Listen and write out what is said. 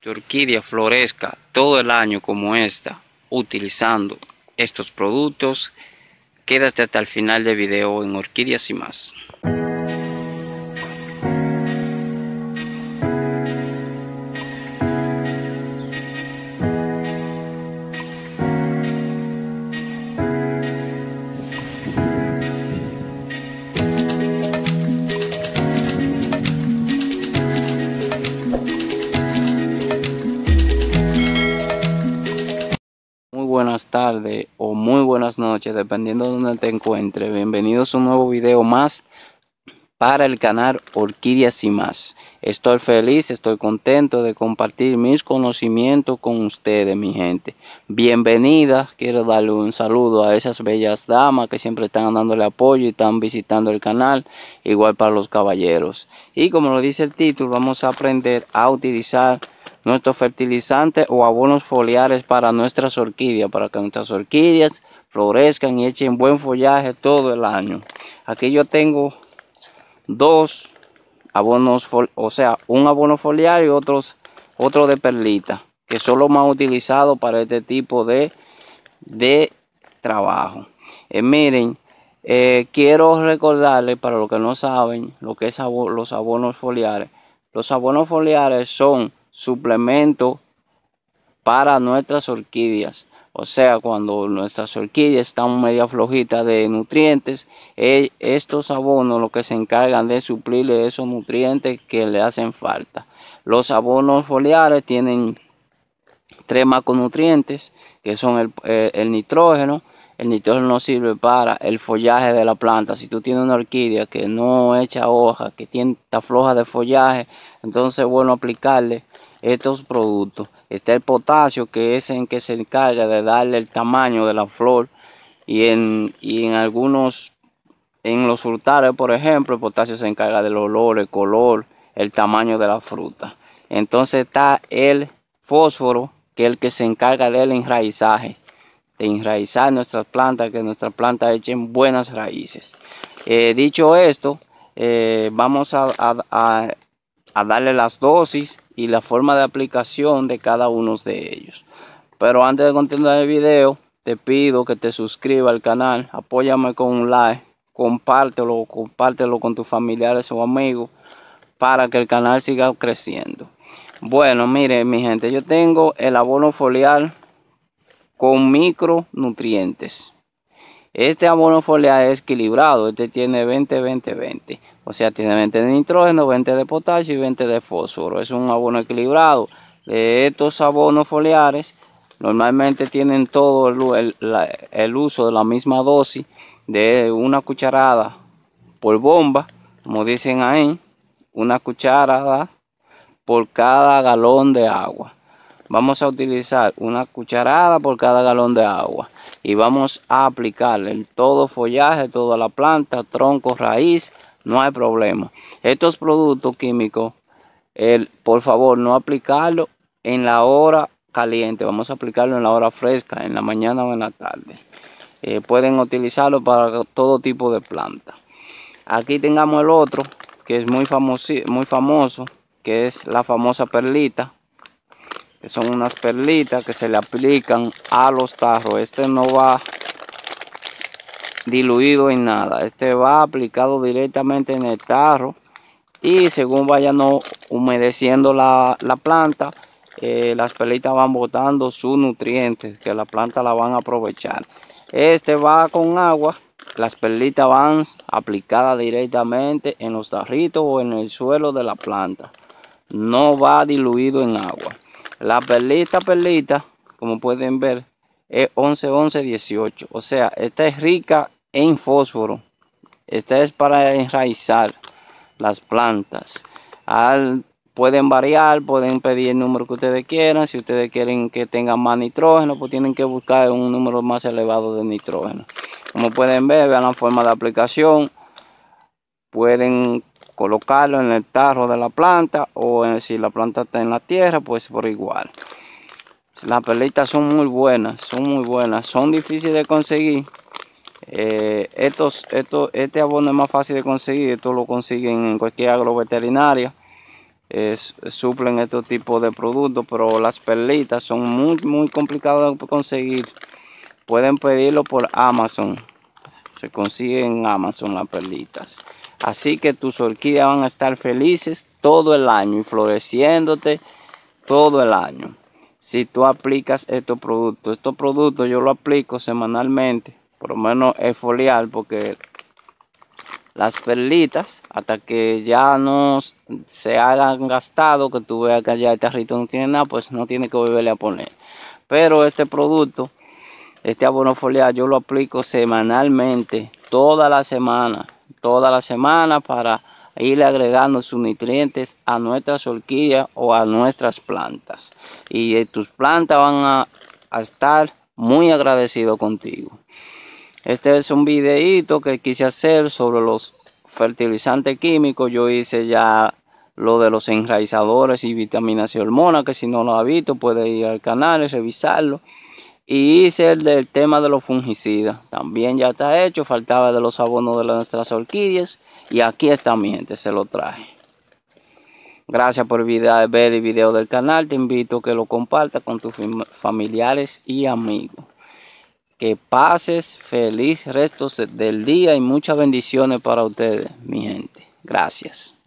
Tu orquídea florezca todo el año como esta, utilizando estos productos. Quédate hasta el final del video en Orquídeas y más. o muy buenas noches, dependiendo de donde te encuentres. Bienvenidos a un nuevo video más para el canal Orquídeas y más. Estoy feliz, estoy contento de compartir mis conocimientos con ustedes, mi gente. bienvenida, quiero darle un saludo a esas bellas damas que siempre están dándole apoyo y están visitando el canal, igual para los caballeros. Y como lo dice el título, vamos a aprender a utilizar nuestros fertilizantes o abonos foliares para nuestras orquídeas, para que nuestras orquídeas florezcan y echen buen follaje todo el año. Aquí yo tengo dos abonos, o sea, un abono foliar y otros, otro de perlita, que son los más utilizados para este tipo de, de trabajo. Eh, miren, eh, quiero recordarles para los que no saben lo que es los abonos foliares. Los abonos foliares son suplemento para nuestras orquídeas. O sea, cuando nuestras orquídeas están media flojitas de nutrientes, e, estos abonos lo que se encargan de suplirle esos nutrientes que le hacen falta. Los abonos foliares tienen tres macronutrientes, que son eh, el, nitrógeno. El nitrógeno sirve para el follaje de la planta. Si tú tienes una orquídea que no echa hoja que tiene, está floja de follaje, entonces es bueno aplicarle estos productos. Está el potasio que es en que se encarga de darle el tamaño de la flor y en, algunos, en los frutales por ejemplo, el potasio se encarga del olor, el color, el tamaño de la fruta. Entonces está el fósforo que es el que se encarga del enraizaje de enraizar nuestras plantas, que nuestras plantas echen buenas raíces. Eh, dicho esto, eh, vamos a a darle las dosis y la forma de aplicación de cada uno de ellos. Pero antes de continuar el video, te pido que te suscribas al canal, apóyame con un like, compártelo, compártelo con tus familiares o amigos para que el canal siga creciendo. Bueno, mire mi gente, yo tengo el abono foliar con micronutrientes. Este abono foliar es equilibrado, este tiene 20, 20, 20. O sea, tiene 20 de nitrógeno, 20 de potasio y 20 de fósforo. Es un abono equilibrado. De estos abonos foliares, normalmente tienen todo el, el uso de la misma dosis de una cucharada por bomba, como dicen ahí, una cucharada por cada galón de agua. Vamos a utilizar una cucharada por cada galón de agua y vamos a aplicarle en todo follaje, toda la planta, tronco, raíz, no hay problema. Estos productos químicos, el, por favor no aplicarlo en la hora caliente, vamos a aplicarlo en la hora fresca, en la mañana o en la tarde. Eh, pueden utilizarlo para todo tipo de planta. Aquí tengamos el otro, que es muy famoso, muy famoso que es la famosa perlita que son unas perlitas que se le aplican a los tarros. Este no va diluido en nada. Este va aplicado directamente en el tarro. Y según vayan humedeciendo la, planta, eh, las perlitas van botando sus nutrientes que la planta la van a aprovechar. Este va con agua. Las perlitas van aplicadas directamente en los tarritos o en el suelo de la planta. No va diluido en agua. La perlita, perlita, como pueden ver, es 11-11-18. O sea, esta es rica en fósforo. Esta es para enraizar las plantas. pueden variar, pueden pedir el número que ustedes quieran. Si ustedes quieren que tengan más nitrógeno, pues tienen que buscar un número más elevado de nitrógeno. Como pueden ver, vean la forma de aplicación. Pueden colocarlo en el tarro de la planta o eh, si la planta está en la tierra pues por igual las perlitas son muy buenas son muy buenas son difíciles de conseguir eh, estos, este abono es más fácil de conseguir esto lo consiguen en cualquier agroveterinaria veterinaria suplen estos tipos de productos pero las perlitas son muy muy complicadas de conseguir pueden pedirlo por amazon se consiguen en amazon las perlitas Así que tus orquídeas van a estar felices todo el año y floreciéndote todo el año. Si tú aplicas estos productos, estos productos yo lo aplico semanalmente, por lo menos es foliar porque las perlitas hasta que ya no se hayan gastado, que tú veas que allá el tarrito no tiene nada, pues no tiene que volverle a poner. Pero este producto, este abono foliar, yo lo aplico semanalmente, toda la semana toda la semana para ir agregando sus nutrientes a nuestras orquídeas o a nuestras plantas. Y eh, tus plantas van a, estar muy agradecidos contigo. Este es un videito que quise hacer sobre los fertilizantes químicos. Yo hice ya lo de los enraizadores y vitaminas y hormonas, que si no lo ha visto puede ir al canal y revisarlo. Y hice el del tema de los fungicidas. También ya está hecho. Faltaba de los abonos de nuestras orquídeas. Y aquí está mi gente, se lo traje. Gracias por ver el video del canal. Te invito a que lo compartas con tus familiares y amigos. Que pases feliz resto del día y muchas bendiciones para ustedes, mi gente. Gracias.